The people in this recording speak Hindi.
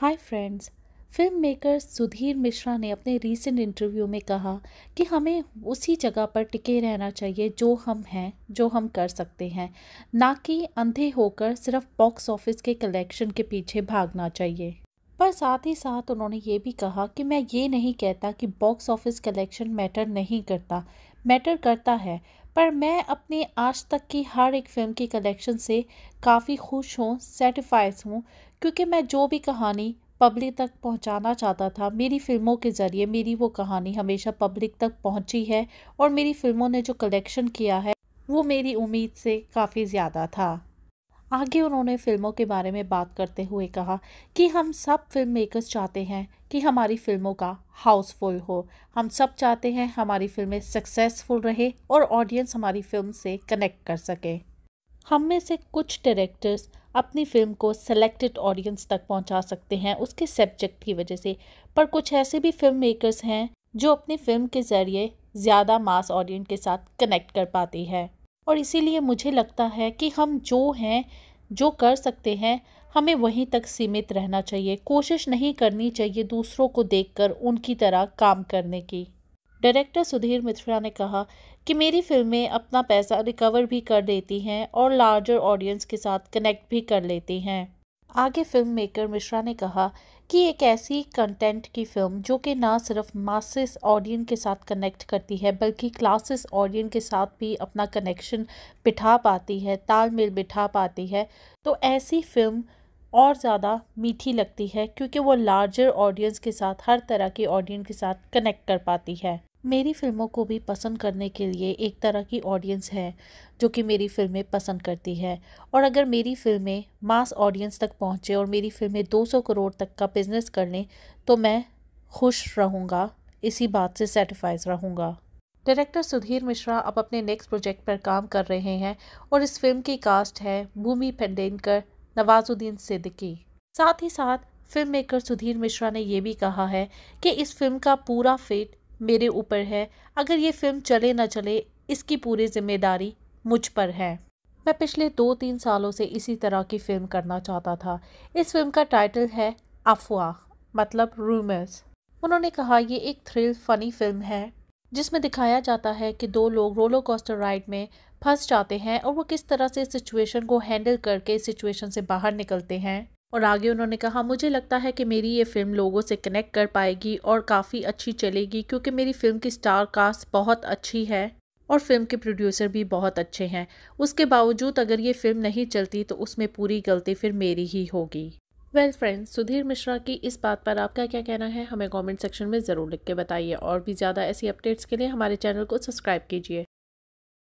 हाय friends film maker Sudhir Mishra ने अपने रीसेंट इंटरव्यू में कहा कि हमें उसी जगह पर टिके रहना चाहिए जो हम हैं जो हम कर सकते हैं ना कि अंधे होकर सिर्फ बॉक्स ऑफिस के कलेक्शन के पीछे भागना चाहिए पर साथ ही साथ उन्होंने ये भी कहा कि मैं ये नहीं कहता कि बॉक्स ऑफिस कलेक्शन मैटर नहीं करता मैटर करता है पर मैं अपने आज तक की हर एक फ़िल्म की कलेक्शन से काफ़ी खुश हूँ सेटिस्फाइड हूँ क्योंकि मैं जो भी कहानी पब्लिक तक पहुंचाना चाहता था मेरी फ़िल्मों के ज़रिए मेरी वो कहानी हमेशा पब्लिक तक पहुंची है और मेरी फ़िल्मों ने जो कलेक्शन किया है वो मेरी उम्मीद से काफ़ी ज़्यादा था आगे उन्होंने फिल्मों के बारे में बात करते हुए कहा कि हम सब फिल्म मेकर्स चाहते हैं कि हमारी फिल्मों का हाउसफुल हो हम सब चाहते हैं हमारी फिल्में सक्सेसफुल रहे और ऑडियंस हमारी फिल्म से कनेक्ट कर सके हम में से कुछ डायरेक्टर्स अपनी फिल्म को सेलेक्टेड ऑडियंस तक पहुंचा सकते हैं उसके सब्जेक्ट की वजह से पर कुछ ऐसे भी फिल्म मेकर्स हैं जो अपनी फिल्म के ज़रिए ज़्यादा मास ऑडियंस के साथ कनेक्ट कर पाती है और इसीलिए मुझे लगता है कि हम जो हैं जो कर सकते हैं हमें वहीं तक सीमित रहना चाहिए कोशिश नहीं करनी चाहिए दूसरों को देखकर उनकी तरह काम करने की डायरेक्टर सुधीर मिश्रा ने कहा कि मेरी फिल्में अपना पैसा रिकवर भी कर देती हैं और लार्जर ऑडियंस के साथ कनेक्ट भी कर लेती हैं आगे फिल्म मेकर मिश्रा ने कहा कि एक ऐसी कंटेंट की फिल्म जो कि ना सिर्फ मासिस ऑडियन के साथ कनेक्ट करती है बल्कि क्लासेस ऑडियन के साथ भी अपना कनेक्शन बिठा पाती है तालमेल बिठा पाती है तो ऐसी फिल्म और ज़्यादा मीठी लगती है क्योंकि वो लार्जर ऑडियंस के साथ हर तरह के ऑडियन के साथ कनेक्ट कर पाती है मेरी फिल्मों को भी पसंद करने के लिए एक तरह की ऑडियंस है जो कि मेरी फिल्में पसंद करती है और अगर मेरी फिल्में मास ऑडियंस तक पहुंचे और मेरी फिल्में 200 करोड़ तक का बिज़नेस कर लें तो मैं खुश रहूँगा इसी बात से सेटिफाइज रहूँगा डायरेक्टर सुधीर मिश्रा अब अपने नेक्स्ट प्रोजेक्ट पर काम कर रहे हैं और इस फिल्म की कास्ट है भूमि पेंडेनकर नवाजुद्दीन सिद्दीकी साथ ही साथ फिल्म मेकर सुधीर मिश्रा ने यह भी कहा है कि इस फिल्म का पूरा फेट मेरे ऊपर है अगर ये फ़िल्म चले ना चले इसकी पूरी जिम्मेदारी मुझ पर है मैं पिछले दो तीन सालों से इसी तरह की फ़िल्म करना चाहता था इस फिल्म का टाइटल है अफवाह मतलब रूमर्स उन्होंने कहा ये एक थ्रिल फ़नी फिल्म है जिसमें दिखाया जाता है कि दो लोग रोलो कोस्टर राइड में फंस जाते हैं और वो किस तरह से सिचुएशन को हैंडल करके इस सिचुएशन से बाहर निकलते हैं और आगे उन्होंने कहा मुझे लगता है कि मेरी ये फ़िल्म लोगों से कनेक्ट कर पाएगी और काफ़ी अच्छी चलेगी क्योंकि मेरी फ़िल्म की स्टार कास्ट बहुत अच्छी है और फिल्म के प्रोड्यूसर भी बहुत अच्छे हैं उसके बावजूद अगर ये फिल्म नहीं चलती तो उसमें पूरी गलती फिर मेरी ही होगी well well friends Sudhir Mishra की इस बात पर आपका क्या कहना है हमें कमेंट सेक्शन में ज़रूर लिख के बताइए और भी ज़्यादा ऐसी अपडेट्स के लिए हमारे चैनल को सब्सक्राइब कीजिए